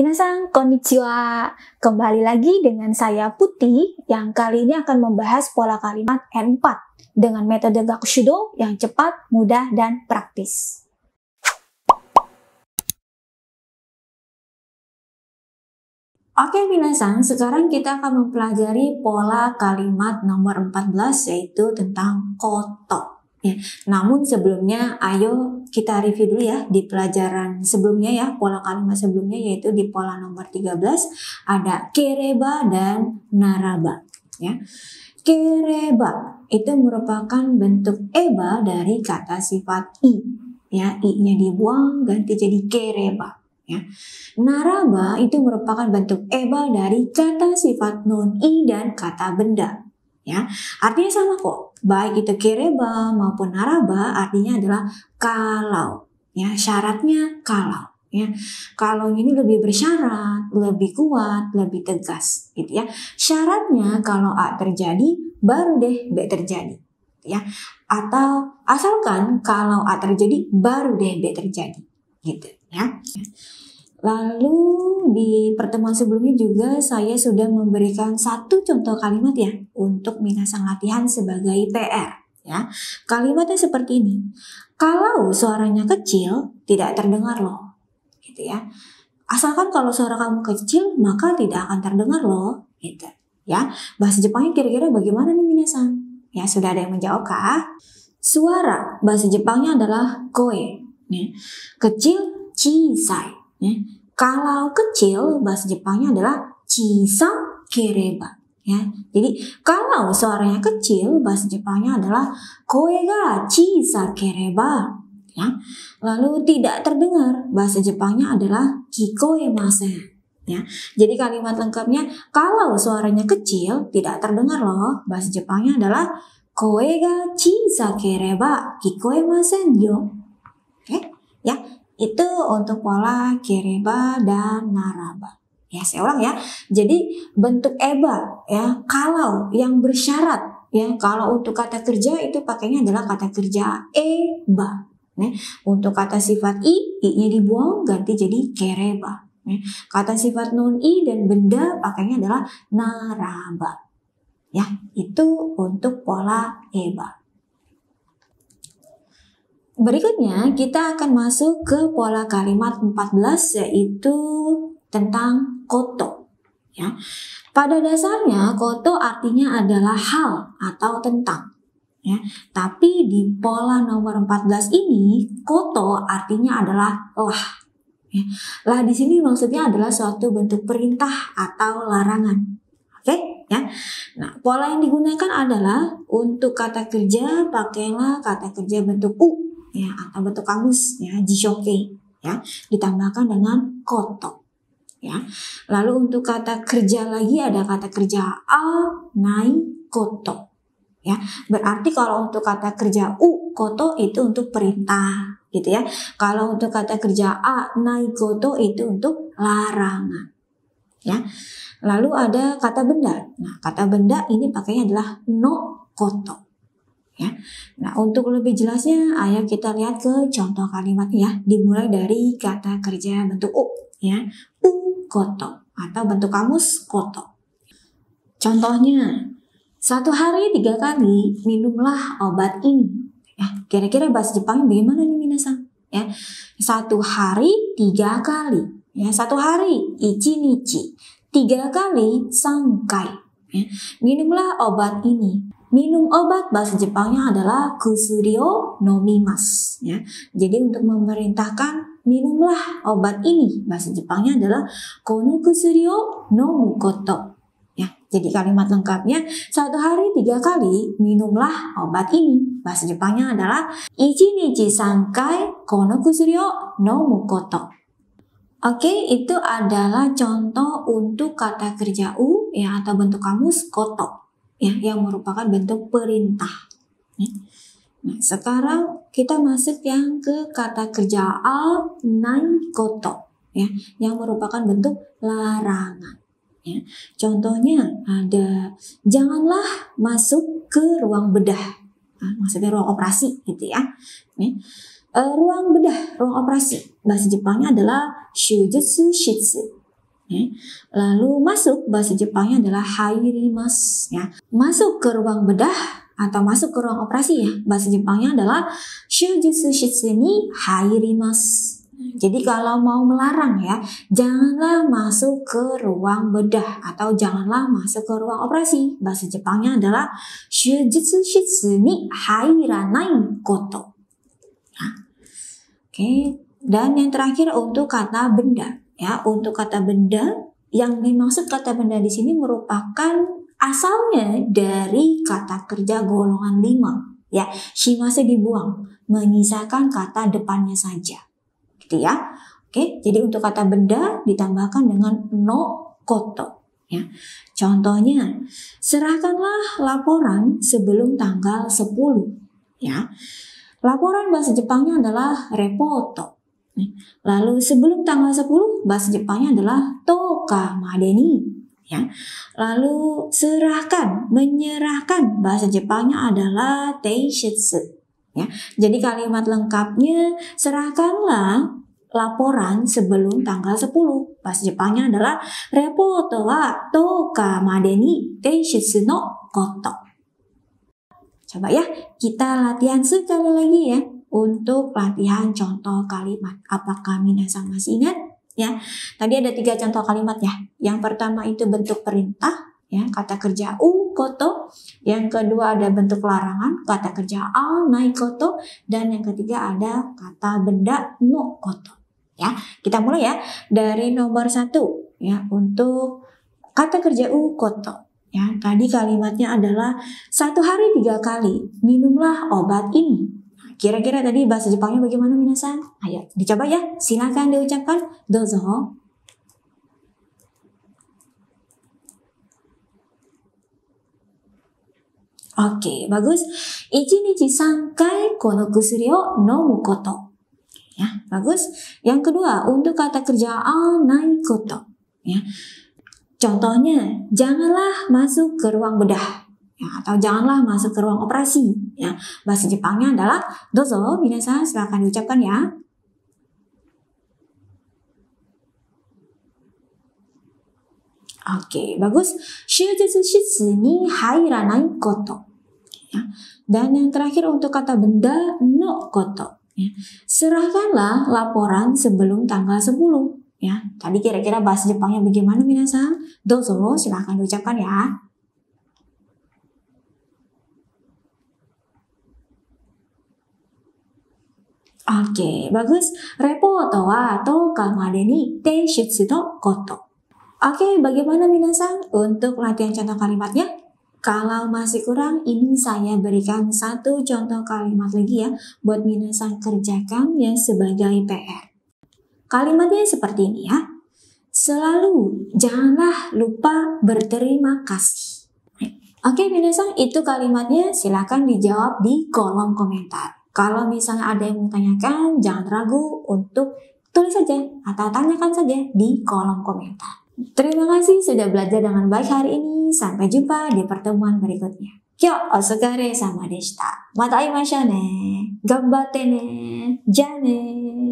Minasang konnichiwa. Kembali lagi dengan saya Putih yang kali ini akan membahas pola kalimat N4 dengan metode Gakushudo yang cepat, mudah, dan praktis. Oke Minasang, sekarang kita akan mempelajari pola kalimat nomor 14 yaitu tentang koto. Ya, namun sebelumnya ayo kita review dulu ya di pelajaran sebelumnya ya pola kalimat sebelumnya yaitu di pola nomor 13 ada kereba dan naraba ya. Kereba itu merupakan bentuk eba dari kata sifat i ya i-nya dibuang ganti jadi kereba ya. Naraba itu merupakan bentuk eba dari kata sifat non i dan kata benda ya. Artinya sama kok baik itu kereba maupun naraba artinya adalah kalau ya syaratnya kalau ya kalau ini lebih bersyarat lebih kuat lebih tegas gitu ya syaratnya kalau a terjadi baru deh b terjadi ya atau asalkan kalau a terjadi baru deh b terjadi gitu ya Lalu di pertemuan sebelumnya juga saya sudah memberikan satu contoh kalimat ya untuk minasang latihan sebagai PR ya. Kalimatnya seperti ini. Kalau suaranya kecil tidak terdengar loh. Gitu ya. Asalkan kalau suara kamu kecil maka tidak akan terdengar loh gitu ya. Bahasa Jepangnya kira-kira bagaimana nih minasang? Ya, sudah ada yang menjawab kah? Suara bahasa Jepangnya adalah koe. Ya. kecil chisai Ya. Kalau kecil bahasa Jepangnya adalah chisa kereba. Ya. Jadi kalau suaranya kecil bahasa Jepangnya adalah koe koega chisa kereba. Ya. Lalu tidak terdengar bahasa Jepangnya adalah kikoemasen. Ya. Jadi kalimat lengkapnya kalau suaranya kecil tidak terdengar loh bahasa Jepangnya adalah koe ga kereba kikoemasen yo. Oke, okay? ya. Itu untuk pola Kereba dan Naraba. Ya, saya ulang ya. Jadi bentuk eba ya kalau yang bersyarat ya kalau untuk kata kerja itu pakainya adalah kata kerja eba. ya. untuk kata sifat i, i-nya dibuang ganti jadi kereba. ya. kata sifat non i dan benda pakainya adalah naraba. Ya, itu untuk pola eba. Berikutnya kita akan masuk ke pola kalimat 14 yaitu tentang koto. Ya. Pada dasarnya koto artinya adalah hal atau tentang. Ya. Tapi di pola nomor 14 ini koto artinya adalah lah. Ya. Lah di sini maksudnya adalah suatu bentuk perintah atau larangan. Oke? ya. Nah, pola yang digunakan adalah untuk kata kerja pakailah kata kerja bentuk u ya atau bentuk kamus ya jishoke ya ditambahkan dengan koto ya lalu untuk kata kerja lagi ada kata kerja a nai koto ya berarti kalau untuk kata kerja u koto itu untuk perintah gitu ya kalau untuk kata kerja a nai koto itu untuk larangan ya lalu ada kata benda nah kata benda ini pakainya adalah no koto ya. Nah, untuk lebih jelasnya ayo kita lihat ke contoh kalimat ya, dimulai dari kata kerja bentuk u ya. U koto atau bentuk kamus koto. Contohnya, satu hari tiga kali minumlah obat ini. Ya, kira-kira bahasa Jepangnya bagaimana nih minasan? Ya, satu hari tiga kali. Ya, satu hari ichi nichi. Tiga kali sangkai. Ya, minumlah obat ini. Minum obat bahasa Jepangnya adalah kusurio nomimas ya. Jadi untuk memerintahkan minumlah obat ini bahasa Jepangnya adalah kono kusurio o nomu Ya, jadi kalimat lengkapnya satu hari tiga kali minumlah obat ini. Bahasa Jepangnya adalah ichi nichi sankai kono kusurio o nomu koto. Oke, itu adalah contoh untuk kata kerja u ya atau bentuk kamus koto ya, yang merupakan bentuk perintah. Ya. Nah, sekarang kita masuk yang ke kata kerja al nan koto ya, yang merupakan bentuk larangan. Ya. Contohnya ada janganlah masuk ke ruang bedah, nah, maksudnya ruang operasi gitu ya. ya. Uh, ruang bedah, ruang operasi bahasa Jepangnya adalah shujutsu shitsu Ya. Lalu masuk bahasa Jepangnya adalah hairimas ya. Masuk ke ruang bedah atau masuk ke ruang operasi ya. Bahasa Jepangnya adalah shujutsu shitsuni hairimas. Jadi kalau mau melarang ya, janganlah masuk ke ruang bedah atau janganlah masuk ke ruang operasi. Bahasa Jepangnya adalah shujutsu shitsu ni hairanai koto. Nah. Ya. Oke, dan yang terakhir untuk kata benda. Ya, untuk kata benda yang dimaksud kata benda di sini merupakan asalnya dari kata kerja golongan lima. ya. Shimase dibuang, menyisakan kata depannya saja. Gitu ya. Oke, jadi untuk kata benda ditambahkan dengan no koto ya. Contohnya, serahkanlah laporan sebelum tanggal 10 ya. Laporan bahasa Jepangnya adalah repoto Lalu sebelum tanggal 10, bahasa Jepangnya adalah toka madeni. Ya. Lalu serahkan, menyerahkan bahasa Jepangnya adalah teishitsu. Ya. Jadi kalimat lengkapnya serahkanlah laporan sebelum tanggal 10. Bahasa Jepangnya adalah repoto wa toka madeni teishitsu no koto. Coba ya, kita latihan sekali lagi ya untuk latihan contoh kalimat. Apakah Minasa masih ingat? Ya, tadi ada tiga contoh kalimat ya. Yang pertama itu bentuk perintah, ya kata kerja u koto. Yang kedua ada bentuk larangan, kata kerja a naik koto. Dan yang ketiga ada kata benda no koto. Ya, kita mulai ya dari nomor satu ya untuk kata kerja u koto. Ya, tadi kalimatnya adalah satu hari tiga kali minumlah obat ini Kira-kira tadi bahasa Jepangnya bagaimana minasan? Ayo dicoba ya. Silakan diucapkan. Dozo. Oke, okay, bagus. Ichinichi sankai kono kusuri o nomu koto. Ya, bagus. Yang kedua, untuk kata kerja onai koto. Ya. Contohnya, janganlah masuk ke ruang bedah ya, atau janganlah masuk ke ruang operasi. Ya. Bahasa Jepangnya adalah dozo, minasa silahkan diucapkan ya. Oke, bagus. Shujutsu shitsu ni hairanai koto. Ya. Dan yang terakhir untuk kata benda no koto. Ya. Serahkanlah laporan sebelum tanggal 10. Ya, tadi kira-kira bahasa Jepangnya bagaimana minasang? Dozo, silahkan diucapkan ya. Oke bagus. Repoto atau kamade ni te shitsudo koto. Oke, bagaimana Minasang untuk latihan contoh kalimatnya? Kalau masih kurang, ini saya berikan satu contoh kalimat lagi ya buat Minasang kerjakan ya sebagai PR. Kalimatnya seperti ini ya. Selalu janganlah lupa berterima kasih. Oke, okay, Minasang itu kalimatnya silahkan dijawab di kolom komentar. Kalau misalnya ada yang tanyakan, jangan ragu untuk tulis saja atau tanyakan saja di kolom komentar. Terima kasih sudah belajar dengan baik hari ini. Sampai jumpa di pertemuan berikutnya. Kyo osukare sama deshita. Matai mashou ne. ne. Jane.